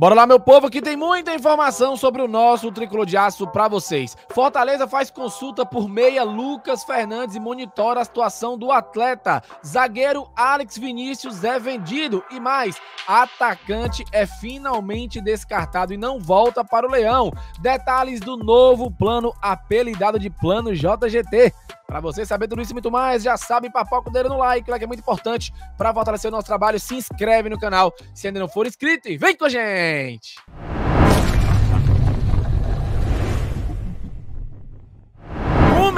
Bora lá, meu povo, que tem muita informação sobre o nosso tricolor de aço para vocês. Fortaleza faz consulta por meia Lucas Fernandes e monitora a situação do atleta. Zagueiro Alex Vinícius é vendido e mais, atacante é finalmente descartado e não volta para o Leão. Detalhes do novo plano apelidado de Plano JGT. Para você saber tudo isso e muito mais, já sabe, papoca o dedo no like, o like é muito importante para fortalecer o nosso trabalho. Se inscreve no canal se ainda não for inscrito e vem com a gente!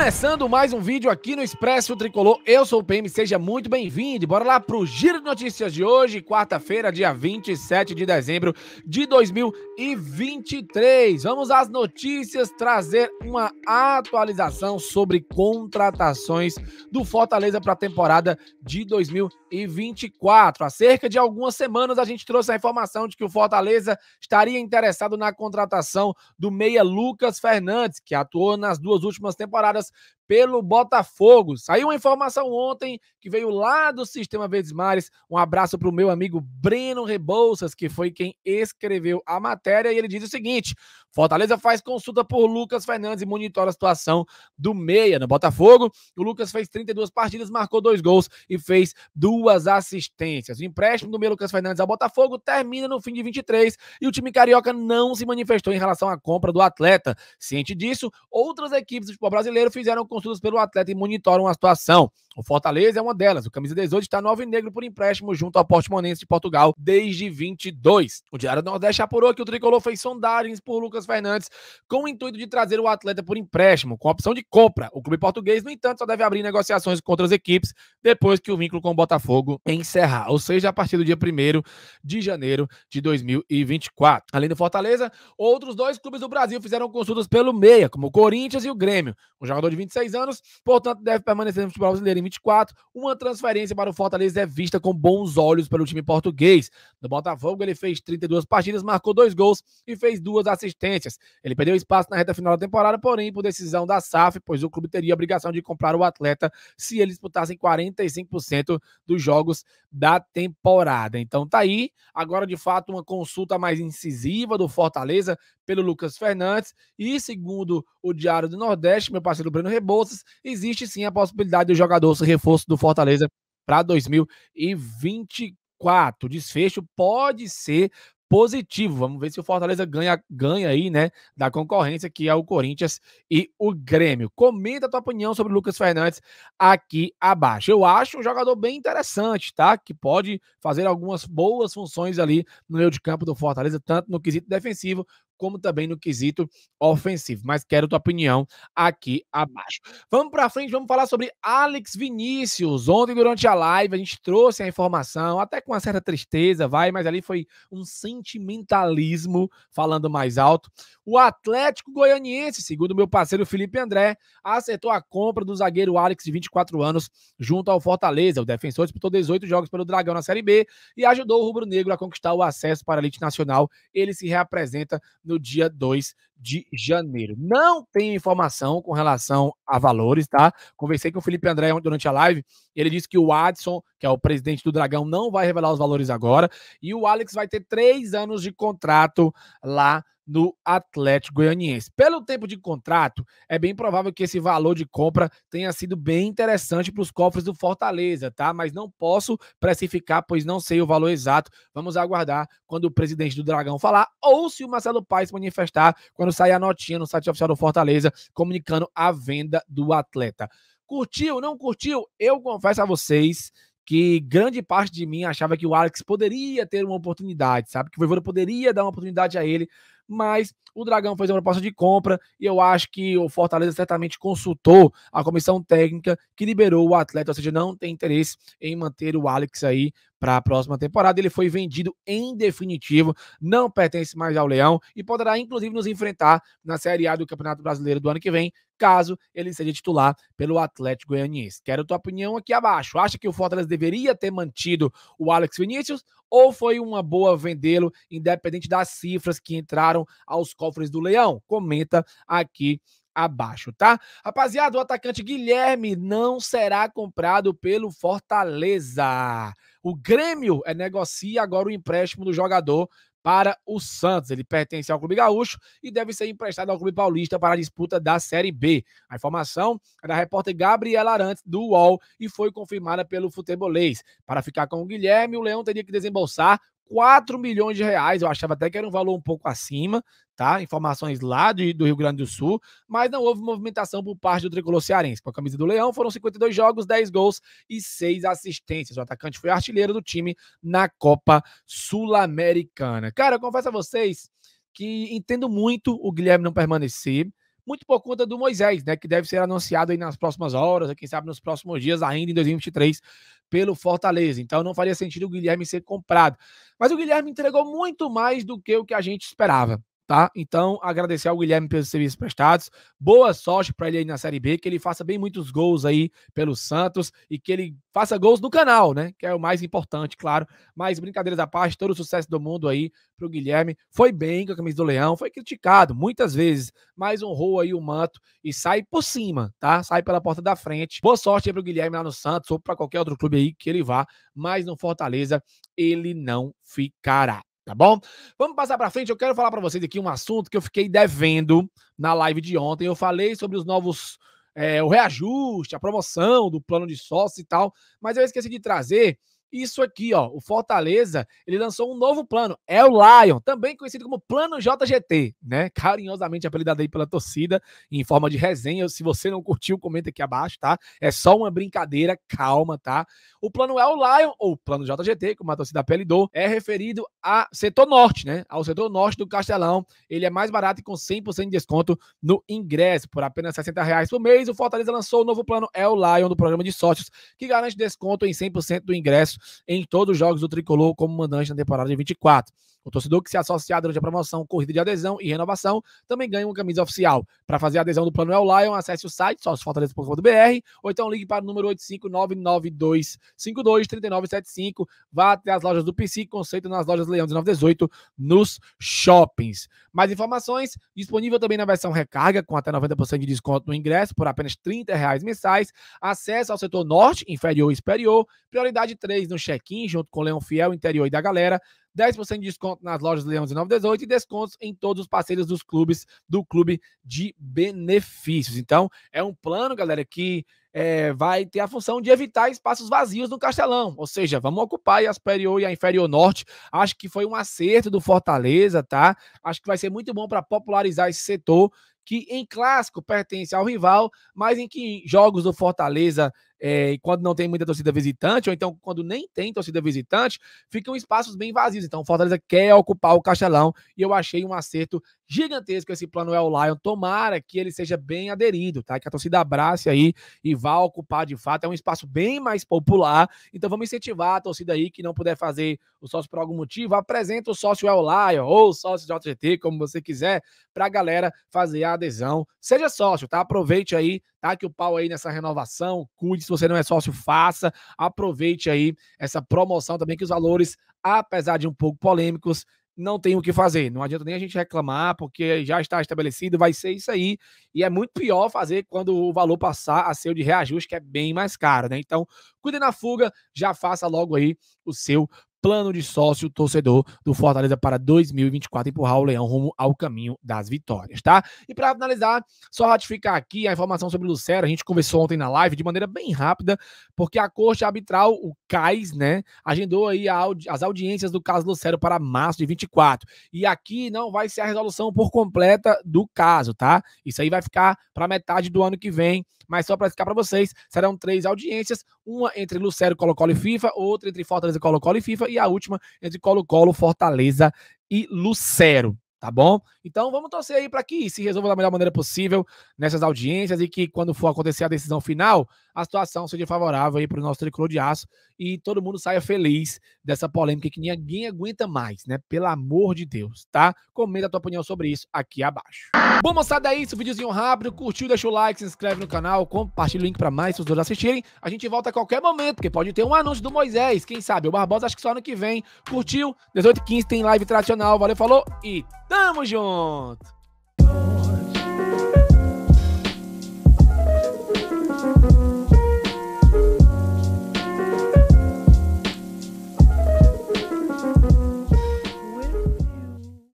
Começando mais um vídeo aqui no Expresso Tricolor, eu sou o PM, seja muito bem-vindo. Bora lá pro Giro de Notícias de hoje, quarta-feira, dia 27 de dezembro de 2023. Vamos às notícias trazer uma atualização sobre contratações do Fortaleza para a temporada de 2023 e 24. Há cerca de algumas semanas a gente trouxe a informação de que o Fortaleza estaria interessado na contratação do meia Lucas Fernandes, que atuou nas duas últimas temporadas pelo Botafogo. Saiu uma informação ontem que veio lá do Sistema Verdes Mares. Um abraço para o meu amigo Breno Rebouças, que foi quem escreveu a matéria, e ele diz o seguinte: Fortaleza faz consulta por Lucas Fernandes e monitora a situação do meia no Botafogo. O Lucas fez 32 partidas, marcou dois gols e fez duas duas assistências. O empréstimo do meio Lucas Fernandes ao Botafogo termina no fim de 23 e o time carioca não se manifestou em relação à compra do atleta. Ciente disso, outras equipes do futebol brasileiro fizeram consultas pelo atleta e monitoram a situação. O Fortaleza é uma delas. O Camisa 18 está no Alvinegro por empréstimo junto ao Portimonense de Portugal desde 22. O Diário do Nordeste apurou que o Tricolor fez sondagens por Lucas Fernandes com o intuito de trazer o atleta por empréstimo, com opção de compra. O clube português, no entanto, só deve abrir negociações com outras equipes depois que o vínculo com o Botafogo encerrar, ou seja, a partir do dia 1 de janeiro de 2024. Além do Fortaleza, outros dois clubes do Brasil fizeram consultas pelo meia, como o Corinthians e o Grêmio. Um jogador de 26 anos, portanto, deve permanecer no futebol brasileiro 2024, uma transferência para o Fortaleza é vista com bons olhos pelo time português. No Botafogo, ele fez 32 partidas, marcou dois gols e fez duas assistências. Ele perdeu espaço na reta final da temporada, porém, por decisão da SAF, pois o clube teria a obrigação de comprar o atleta se ele disputasse 45% dos jogos da temporada. Então tá aí, agora de fato uma consulta mais incisiva do Fortaleza pelo Lucas Fernandes e segundo o Diário do Nordeste, meu parceiro Bruno Rebouças, existe sim a possibilidade do jogador reforço do Fortaleza para 2024. desfecho pode ser positivo. Vamos ver se o Fortaleza ganha, ganha aí, né, da concorrência que é o Corinthians e o Grêmio. Comenta a tua opinião sobre o Lucas Fernandes aqui abaixo. Eu acho um jogador bem interessante, tá? Que pode fazer algumas boas funções ali no meio de campo do Fortaleza, tanto no quesito defensivo como também no quesito ofensivo. Mas quero tua opinião aqui abaixo. Vamos para frente, vamos falar sobre Alex Vinícius. Ontem, durante a live, a gente trouxe a informação, até com uma certa tristeza, vai, mas ali foi um sentimentalismo falando mais alto. O Atlético Goianiense, segundo meu parceiro Felipe André, acertou a compra do zagueiro Alex, de 24 anos, junto ao Fortaleza. O defensor disputou 18 jogos pelo Dragão na Série B e ajudou o Rubro Negro a conquistar o acesso para a elite nacional. Ele se reapresenta no no dia 2 de janeiro. Não tenho informação com relação a valores, tá? Conversei com o Felipe André durante a live, ele disse que o Adson, que é o presidente do Dragão, não vai revelar os valores agora, e o Alex vai ter três anos de contrato lá no Atlético Goianiense. Pelo tempo de contrato, é bem provável que esse valor de compra tenha sido bem interessante para os cofres do Fortaleza, tá? Mas não posso precificar, pois não sei o valor exato. Vamos aguardar quando o presidente do Dragão falar ou se o Marcelo Paes manifestar quando Claro, a notinha no site oficial do Fortaleza comunicando a venda do atleta. Curtiu, não curtiu? Eu confesso a vocês que grande parte de mim achava que o Alex poderia ter uma oportunidade, sabe? Que o Voivoda poderia dar uma oportunidade a ele, mas o Dragão fez uma proposta de compra e eu acho que o Fortaleza certamente consultou a comissão técnica que liberou o atleta, ou seja, não tem interesse em manter o Alex aí para a próxima temporada. Ele foi vendido em definitivo, não pertence mais ao Leão e poderá inclusive nos enfrentar na Série A do Campeonato Brasileiro do ano que vem, caso ele seja titular pelo Atlético Goianiense. Quero tua opinião aqui abaixo. Acha que o Fortaleza deveria ter mantido o Alex Vinícius ou foi uma boa vendê-lo, independente das cifras que entraram aos cofres do Leão? Comenta aqui abaixo, tá? Rapaziada, o atacante Guilherme não será comprado pelo Fortaleza. O Grêmio é, negocia agora o empréstimo do jogador para o Santos. Ele pertence ao Clube Gaúcho e deve ser emprestado ao Clube Paulista para a disputa da Série B. A informação é da repórter Gabriela Arantes, do UOL, e foi confirmada pelo futebolês. Para ficar com o Guilherme, o Leão teria que desembolsar 4 milhões de reais. Eu achava até que era um valor um pouco acima, tá? Informações lá de, do Rio Grande do Sul, mas não houve movimentação por parte do tricolor cearense. Com a camisa do Leão, foram 52 jogos, 10 gols e 6 assistências. O atacante foi artilheiro do time na Copa Sul-Americana. Cara, eu confesso a vocês que entendo muito o Guilherme não permanecer muito por conta do Moisés, né, que deve ser anunciado aí nas próximas horas, quem sabe nos próximos dias ainda em 2023 pelo Fortaleza. Então não faria sentido o Guilherme ser comprado. Mas o Guilherme entregou muito mais do que o que a gente esperava tá? Então, agradecer ao Guilherme pelos serviços prestados. Boa sorte para ele aí na Série B, que ele faça bem muitos gols aí pelo Santos e que ele faça gols no canal, né? Que é o mais importante, claro. Mas brincadeiras à parte, todo o sucesso do mundo aí pro Guilherme. Foi bem com a camisa do Leão, foi criticado muitas vezes, mas honrou aí o manto e sai por cima, tá? Sai pela porta da frente. Boa sorte aí pro Guilherme lá no Santos ou para qualquer outro clube aí que ele vá, mas no Fortaleza ele não ficará. Tá bom? Vamos passar para frente. Eu quero falar para vocês aqui um assunto que eu fiquei devendo na live de ontem. Eu falei sobre os novos, é, o reajuste, a promoção do plano de sócio e tal, mas eu esqueci de trazer isso aqui, ó. O Fortaleza, ele lançou um novo plano. É o Lion, também conhecido como Plano JGT, né? Carinhosamente apelidado aí pela torcida, em forma de resenha. Se você não curtiu, comenta aqui abaixo, tá? É só uma brincadeira, calma, tá? O plano é o Lion, ou Plano JGT, como a torcida apelidou, é referido a setor norte, né? Ao setor norte do Castelão. Ele é mais barato e com 100% de desconto no ingresso, por apenas 60 reais por mês. O Fortaleza lançou o novo plano É o Lion do programa de sócios, que garante desconto em 100% do ingresso em todos os jogos do Tricolor como mandante na temporada de 24. O torcedor que se associar durante a promoção Corrida de Adesão e Renovação também ganha uma camisa oficial. Para fazer a adesão do Plano El é Lion, acesse o site sóciofortaleza.com.br ou então ligue para o número 85992523975. Vá até as lojas do PC, conceito nas lojas Leão 1918, nos shoppings. Mais informações disponível também na versão recarga, com até 90% de desconto no ingresso por apenas R$ reais mensais. Acesso ao setor norte, inferior e superior. Prioridade 3 no check-in, junto com Leão Fiel, interior e da galera. 10% de desconto nas lojas Leão 1918 e descontos em todos os parceiros dos clubes do Clube de Benefícios. Então, é um plano, galera, que é, vai ter a função de evitar espaços vazios no Castelão. Ou seja, vamos ocupar a superior e a inferior norte. Acho que foi um acerto do Fortaleza, tá? Acho que vai ser muito bom para popularizar esse setor que em clássico pertence ao rival, mas em que jogos do Fortaleza é, e quando não tem muita torcida visitante, ou então quando nem tem torcida visitante, ficam espaços bem vazios. Então, o Fortaleza quer ocupar o Castelão e eu achei um acerto gigantesco esse plano é o Lion. Tomara que ele seja bem aderido, tá? Que a torcida abrace aí e vá ocupar de fato. É um espaço bem mais popular. Então vamos incentivar a torcida aí que não puder fazer o sócio por algum motivo. Apresenta o sócio El é Lion ou o sócio JGT, como você quiser, pra galera fazer a adesão. Seja sócio, tá? Aproveite aí, tá? Que o pau aí nessa renovação, cuide você não é sócio, faça. Aproveite aí essa promoção também, que os valores, apesar de um pouco polêmicos, não tem o que fazer. Não adianta nem a gente reclamar, porque já está estabelecido, vai ser isso aí. E é muito pior fazer quando o valor passar a ser de reajuste, que é bem mais caro, né? Então, cuide na fuga, já faça logo aí o seu plano de sócio torcedor do Fortaleza para 2024, empurrar o Leão rumo ao caminho das vitórias, tá? E para finalizar, só ratificar aqui a informação sobre o Lucero, a gente conversou ontem na live de maneira bem rápida, porque a Corte Arbitral, o CAIS, né, agendou aí audi as audiências do caso Lucero para março de 24. E aqui não vai ser a resolução por completa do caso, tá? Isso aí vai ficar para metade do ano que vem mas só para explicar para vocês, serão três audiências, uma entre Lucero, Colo-Colo e FIFA, outra entre Fortaleza, Colo-Colo e FIFA e a última entre Colo-Colo, Fortaleza e Lucero tá bom? Então vamos torcer aí para que se resolva da melhor maneira possível nessas audiências e que quando for acontecer a decisão final, a situação seja favorável aí para o nosso tricolor de aço e todo mundo saia feliz dessa polêmica que ninguém aguenta mais, né? Pelo amor de Deus, tá? Comenta a tua opinião sobre isso aqui abaixo. Bom, moçada, é isso. Videozinho rápido. Curtiu, deixa o like, se inscreve no canal, compartilha o link para mais pessoas assistirem. A gente volta a qualquer momento, porque pode ter um anúncio do Moisés, quem sabe? O Barbosa acho que só ano que vem. Curtiu? 18h15 tem live tradicional. Valeu, falou e tamo junto!